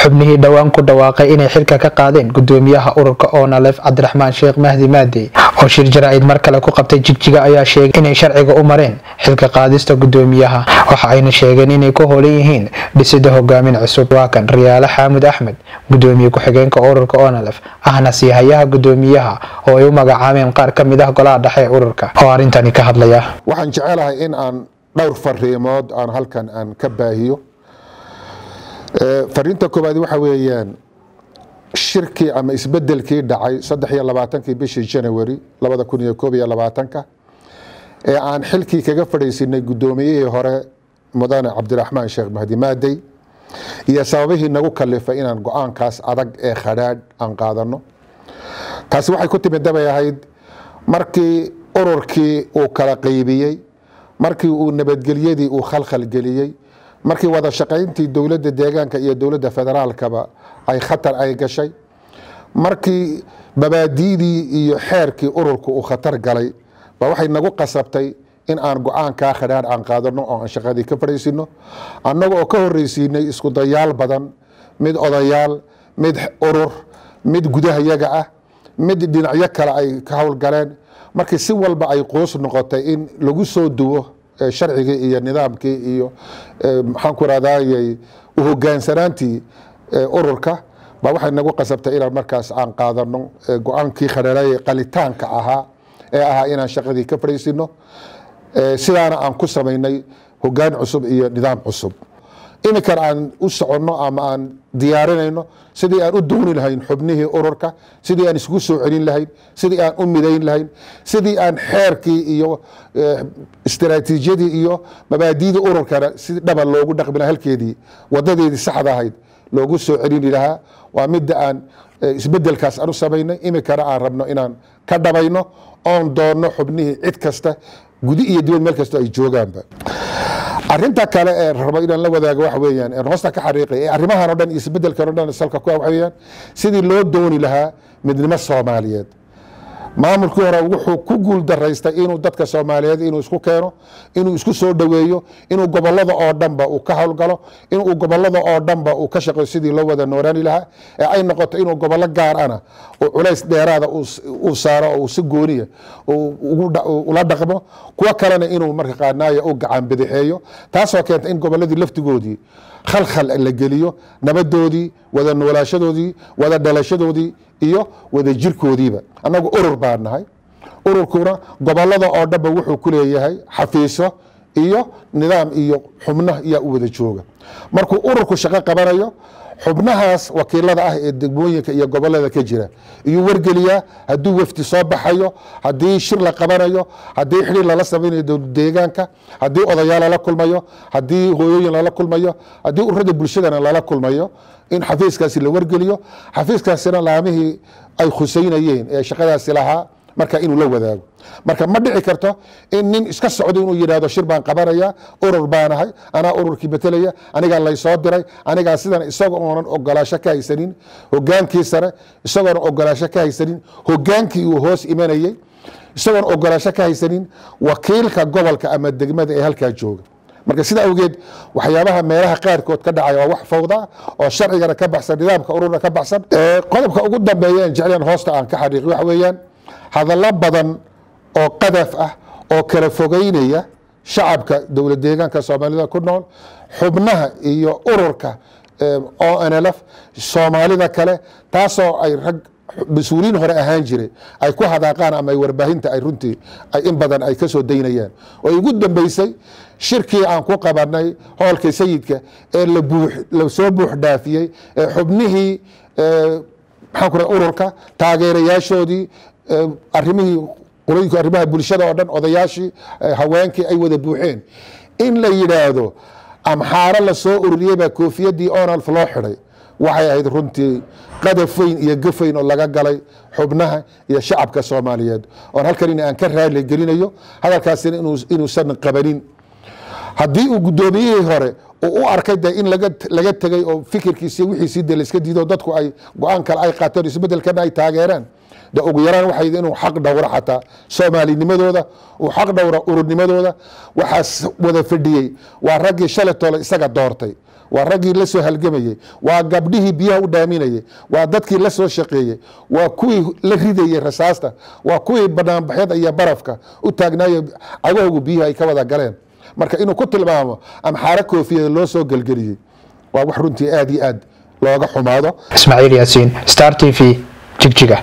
xubnihii dhowaan ku dhawaaqay inay xilka ka qaadeen gudoomiyaha ururka oonalef cabdiraxmaan sheekh mahdi maadi oo shir jaraa'id mar kale ku qabtay jigjiga ayaa sheegay inay sharciga u mareen xilka qaadista guddoomiyaha waxa ayna sheegeen inay ku hoolan yihiin dhisida hogaamin cusub waakan riyaale xaamud axmed gudoomiye ku-xigeenka ururka oonalef ahna siihayaha guddoomiyaha oo ay u magacaameen qaar ka mid ah golaha dhexe ee ururka oo arintani ka hadlaya waxaan jecelahay in aan dhowr fariimood aan halkan aan ka baahiyo fariinta koowaad waxa weeyaan shirkii ama isbedelkii dhacay saddex iyo labaatankii bishii janawari labada kun iyo koob iyo labaatanka ee aan xilkii kaga fadhiisinay guddoomiyihii hore mudane cabdiraxmaan sheekh mahdi maadey iyo sababihii nagu kalifay inaan go-aankaas adag ee khadhaadh aan qaadano taasi waxay ku timidabay ahayd markii ururkii uu kala qaybiyey markii uu nabadgelyadii uu khalkhal geliyey markii wada shaqayntii dowladda deegaanka iyo dowladda federaalkaba ay khatar ay gashay markii babaadiidii iyo xeerkii ururku uu khatar galay ba waxay nagu qasabtay in aan go-aankaa khadhaadh aan qaadano oo aan shaqadii ka fadhaysino annaga oo ka horraysiinay isku dayaal badan mid odayaal mid urur mid gudahayaga ah mid dhinacyo kale ay ka howlgaleen markii si walba ay quus noqotay in lagu soo duwo sharcigii iyo nidaamkii iyo maxaan ku rahday uhogaansanaantii ururka baa waxay nagu qasabtay inaan markaas aan qaadano go-aankii khadharaya qalitaanka ahaa ee ahaa inaan shaqadii ka fadhiisino sidaana aan ku samaynay hogaan cusub iyo nidaam cusub iminkan aan u soconno ama aan diyaarinayno sidii aan u duuni lahayn xubnihii ururka sidii aan isugu soo celin lahayn sidii aan u midayn lahayn sidii aan xeerkii iyo eh, istaraatiijiyadii iyo mabaadiidii ururkana si dhaba loogu dhaqmi laha halkeedii wadadeedii saxda ahayd loogu soo celini lahaa waa midda aan eh, isbedelkaas aan u samaynay iminkana aan rabno inaan ka dhabayno oon doonno xubnihii cid kasta gudi iyo dibad meel kasta ay joogaanba arinta kale ee rabo inaan la wadaago waxa weeyaan hoosta ka xariiqay ee arrimahan o dhan iyo isbedelkan o dhan salka ku ah waxa weeyaan sidii loo dooni lahaa midnimo soomaaliyeed maamulkii hore wuxuu ku guuldaraystay inuu dadka soomaaliyeed inuu isku keeno inuu isku soo dhoweeyo inuu gobollada oo dhanba uu ka howlgalo inuu gobollada oo dhanba uu ka shaqeeyo sidii loo wada nooraani lahaa ee ay noqoto inuu gobollo gaar ana uu culays dheeraada uu saaro oo uu si gooniya ula dhaqmo kuwo kalena inuu marka qaadnaayo u gacaan bidixeeyo taasoo keenta in gobolladii laftigoodii khalkhal la geliyo nabadoodii wada noolaashadoodii wada dhalashadoodii iyo wada jirkoodiiba annagu urur baan nahay ururkuna gobolada oo dhanba wuxuu ku leeyahay xafiiso iyo nidaam iyo xubno ayaa u wada jooga markuu ururku shaqo qabanayo xubnahaas wakiilada ah ee degmooyinka iyo gobolada ka jira iyuu wargeliyaa haddii wafdi soo baxayo haddii shir la qabanayo haddii xidhiir lala samaynayo deegaanka haddii odayaal lala kulmayo haddii hooyooyin lala kulmayo haddii ururada bulshadana lala kulmayo in xafiiskaasi la wargeliyo xafiiskaasina laamihii ay khusaynayeen ee shaqadaasi lahaa marka inuu la wadaago marka ma dhici karto in nin iska socdo inuu yidhaahdo shir baan qabanaya urur baanahay anaa ururkii betelaya anigaa laysoo diray anigaa sidan isaga oonan ogolaasho ka haysanin hogaankiisana isagoonan ogolaasho ka haysanin hogaankii uu hoos imanayey isagoon ogolaasho ka haysanin wakiilka gobolka ama degmada ee halkaa jooga marka sidaa awgeed waxyaabaha meelaha qaarkood ka dhacaya waa wax fawda oo sharcigana ka baxsan nidaamka ururna ka baxsan qodobka ugu dambeeya jeclan hoosta aan ka xariiq waxa weeyaan hadallo badan oo qadaf ah oo kala fogeynaya shacabka dowla deegaanka soomaalida ku nool xubnaha iyo ururka eh, o n lf soomaalida kale taasoo ay rag mas-uuliin hore ahaan jiray ay ku hadaaqaan ama warbaahinta ay runtii in badan ay kasoo soo daynayaan oo ugu dambeysay shirkii aan ku qabanay hoolkii sayidka ee la soo buux dhaafiyey ee xubnihii eh, ururka taageerayaashoodii arimihii qulooyinku arrimaha bulshada oo dhan odayaashii haweenkii ay wada buuxeen in la yidhaahdo amxaaro la ururiyey baa koofiyaddii onalf loo xidhay waxay ahayd runtii qadafayn iyo gafayn oo laga galay xubnaha iyo shacabka soomaaliyeed oon halkanina aan ka raali gelinayo hadalkaasina inuusan qabanin haddii uu guddoomiyihii hore uu u arkay de in laga tegey oo fikirkiisiy wixiisii de layska diido dadku ay go-aan kale ay qaateen isbedelkana ay taageeraan de ugu yaraan waxay inuu xaq dhowra xataa soomaalinimadooda uu xaq dhowra ururnimadooda waxaas wada fadhiyey waa raggii shalatoola isaga doortay waa raggii la soo halgemayey waa gabdhihii biyaha u dhaaminayey waa dadkii la soo shaqeeyey waa kuwii la ridayey rasaasta waa kuwii banaanbaxyada iyo barafka u taagnaayey cagahoogu biyaha ay ka wada galeen marka inuu ku tilmaamo amxaara koofiyada loo soo gelgeliyey waa wax runtii aad iyo aad looga xumaado ismaaciil yaasiin star t v jigjiga